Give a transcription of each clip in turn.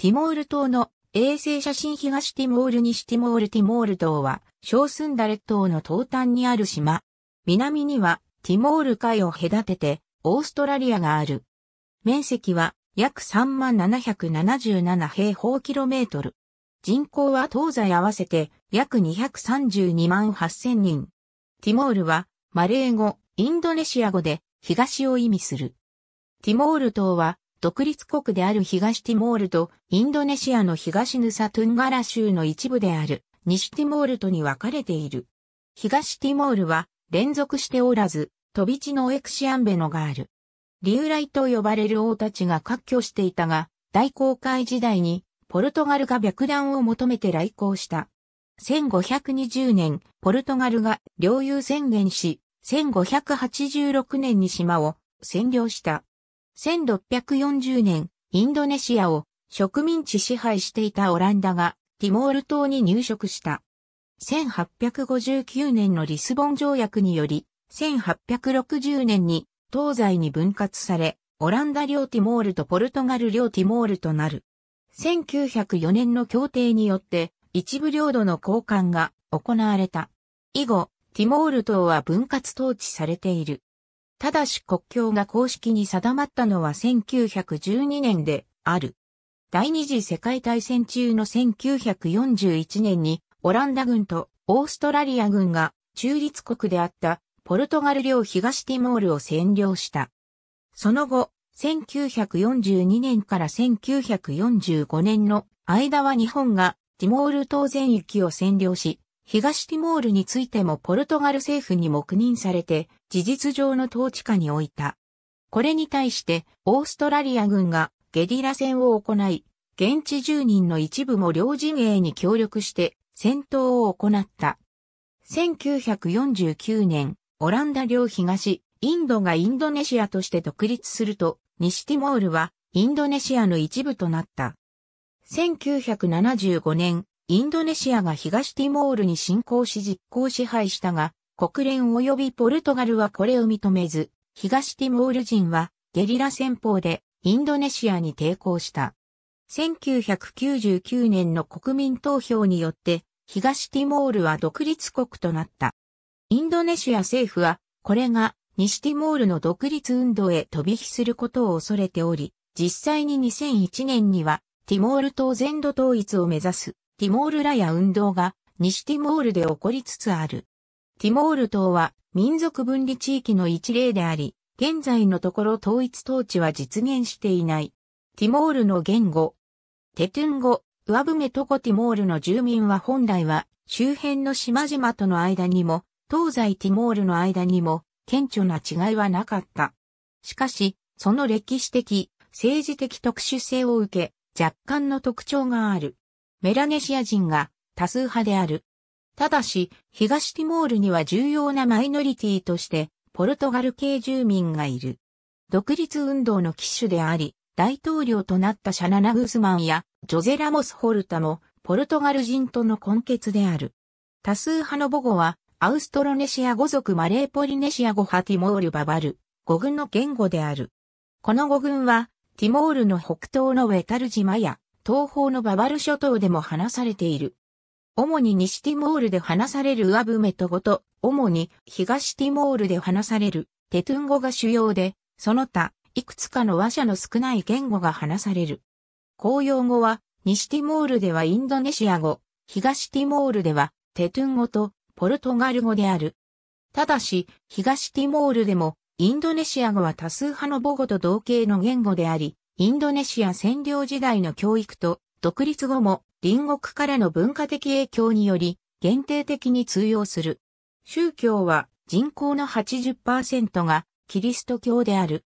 ティモール島の衛星写真東ティモール西ティモールティモール島は、小スンダレ島の東端にある島。南にはティモール海を隔てて、オーストラリアがある。面積は約3777平方キロメートル。人口は東西合わせて約232万8000人。ティモールはマレー語、インドネシア語で東を意味する。ティモール島は独立国である東ティモールとインドネシアの東ヌサトゥンガラ州の一部である西ティモールとに分かれている。東ティモールは連続しておらず、飛び地のエクシアンベノがある。リュウライと呼ばれる王たちが割拠していたが、大航海時代にポルトガルが白弾を求めて来航した。1520年、ポルトガルが領有宣言し、1586年に島を占領した。1640年、インドネシアを植民地支配していたオランダがティモール島に入植した。1859年のリスボン条約により、1860年に東西に分割され、オランダ領ティモールとポルトガル領ティモールとなる。1904年の協定によって一部領土の交換が行われた。以後、ティモール島は分割統治されている。ただし国境が公式に定まったのは1912年である。第二次世界大戦中の1941年にオランダ軍とオーストラリア軍が中立国であったポルトガル領東ティモールを占領した。その後、1942年から1945年の間は日本がティモール島全域を占領し、東ティモールについてもポルトガル政府に黙認されて、事実上の統治下に置いた。これに対して、オーストラリア軍がゲリラ戦を行い、現地住人の一部も両陣営に協力して戦闘を行った。1949年、オランダ領東、インドがインドネシアとして独立すると、西ティモールはインドネシアの一部となった。1975年、インドネシアが東ティモールに侵攻し実行支配したが、国連及びポルトガルはこれを認めず、東ティモール人はゲリラ戦法でインドネシアに抵抗した。1999年の国民投票によって、東ティモールは独立国となった。インドネシア政府は、これが西ティモールの独立運動へ飛び火することを恐れており、実際に2001年には、ティモール島全土統一を目指すティモールらや運動が西ティモールで起こりつつある。ティモール島は民族分離地域の一例であり、現在のところ統一統治は実現していない。ティモールの言語。テトゥン語、上ブメトコティモールの住民は本来は周辺の島々との間にも、東西ティモールの間にも、顕著な違いはなかった。しかし、その歴史的、政治的特殊性を受け、若干の特徴がある。メラネシア人が多数派である。ただし、東ティモールには重要なマイノリティとして、ポルトガル系住民がいる。独立運動の機種であり、大統領となったシャナナ・グスマンやジョゼ・ラモス・ホルタも、ポルトガル人との根結である。多数派の母語は、アウストロネシア語族マレーポリネシア語派ティモール・ババル、語群の言語である。この語群は、ティモールの北東のウェタル島や、東方のババル諸島でも話されている。主に西ティモールで話されるアブメト語と、主に東ティモールで話されるテトゥン語が主要で、その他、いくつかの話者の少ない言語が話される。公用語は、西ティモールではインドネシア語、東ティモールではテトゥン語とポルトガル語である。ただし、東ティモールでもインドネシア語は多数派の母語と同型の言語であり、インドネシア占領時代の教育と、独立後も隣国からの文化的影響により、限定的に通用する。宗教は人口の80%がキリスト教である。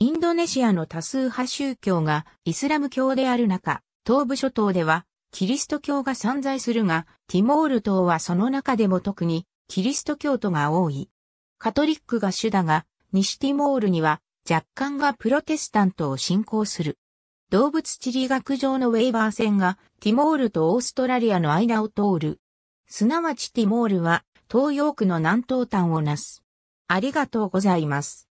インドネシアの多数派宗教がイスラム教である中、東部諸島ではキリスト教が散在するが、ティモール島はその中でも特にキリスト教徒が多い。カトリックが主だが、西ティモールには若干がプロテスタントを信仰する。動物地理学上のウェイバー線がティモールとオーストラリアの間を通る。すなわちティモールは東洋区の南東端をなす。ありがとうございます。